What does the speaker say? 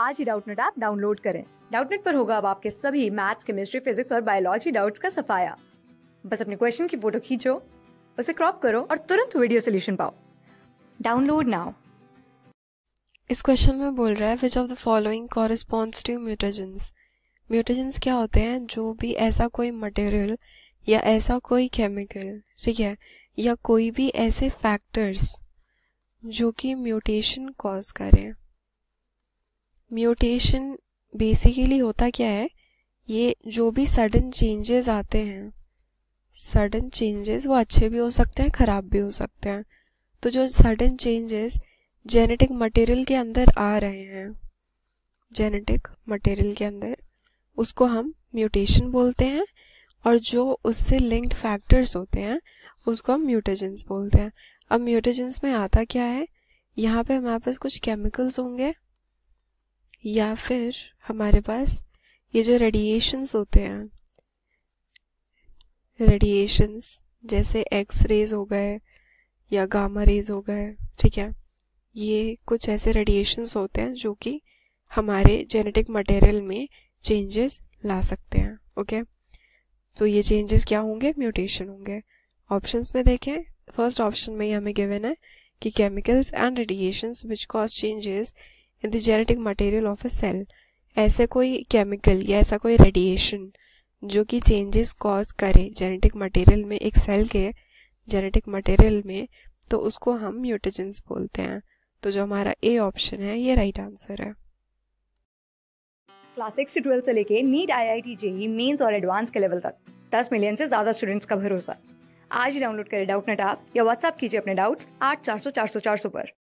आज ही Doubtnut app download करें डाउटनेट पर होगा अब आपके सभी मैथ्स केमिस्ट्री फिजिक्स और बायोलॉजी डाउट्स का सफाया बस अपने क्वेश्चन की फोटो खींचो उसे क्रॉप करो और तुरंत वीडियो सोल्यूशन पाओ डाउनलोड नाउ इस क्वेश्चन में बोल रहा है which of the following corresponds to mutagens mutagens क्या होते हैं जो भी ऐसा कोई मटेरियल या ऐसा कोई केमिकल ठीक है या कोई भी ऐसे फैक्टर्स जो कि म्यूटेशन कॉज करें म्यूटेशन बेसिकली होता क्या है ये जो भी सडन चेंजेस आते हैं सडन चेंजेस वो अच्छे भी हो सकते हैं ख़राब भी हो सकते हैं तो जो सडन चेंजेस जेनेटिक मटेरियल के अंदर आ रहे हैं जेनेटिक मटेरियल के अंदर उसको हम म्यूटेशन बोलते हैं और जो उससे लिंक्ड फैक्टर्स होते हैं उसको हम म्यूटेजेंस बोलते हैं अब म्यूटेजेंस में आता क्या है यहाँ पे हमारे पास कुछ केमिकल्स होंगे या फिर हमारे पास ये जो रेडिएशंस होते हैं रेडिएशंस जैसे एक्स रेज हो गए या गामा रेज हो गए ठीक है ये कुछ ऐसे रेडिएशंस होते हैं जो कि हमारे जेनेटिक मटेरियल में चेंजेस ला सकते हैं ओके तो ये चेंजेस क्या होंगे म्यूटेशन होंगे ऑप्शंस में देखें फर्स्ट ऑप्शन में ही हमें गिवन है कि chemicals and radiations which cause changes in the genetic material of a cell ऐसे कोई केमिकल या ऐसा कोई रेडिएशन जो कि चेंजेस कॉज करे जेनेटिक मटेरियल में एक सेल के जेनेटिक मटेरियल में तो उसको हम म्यूटेजेंस बोलते हैं तो जो हमारा ए ऑप्शन है ये राइट आंसर है क्लास सिक्स ट्वेल्थ से लेके NEET I I T JEE mains और एडवांस के लेवल तक दस मिलियन से ज्यादा स्टूडेंट्स का भरोसा आज ही डाउनलोड करें डाउट नेट आप या व्हाट्सअप कीजिए अपने डाउट्स आठ चार सौ चार सौ चार सौ पर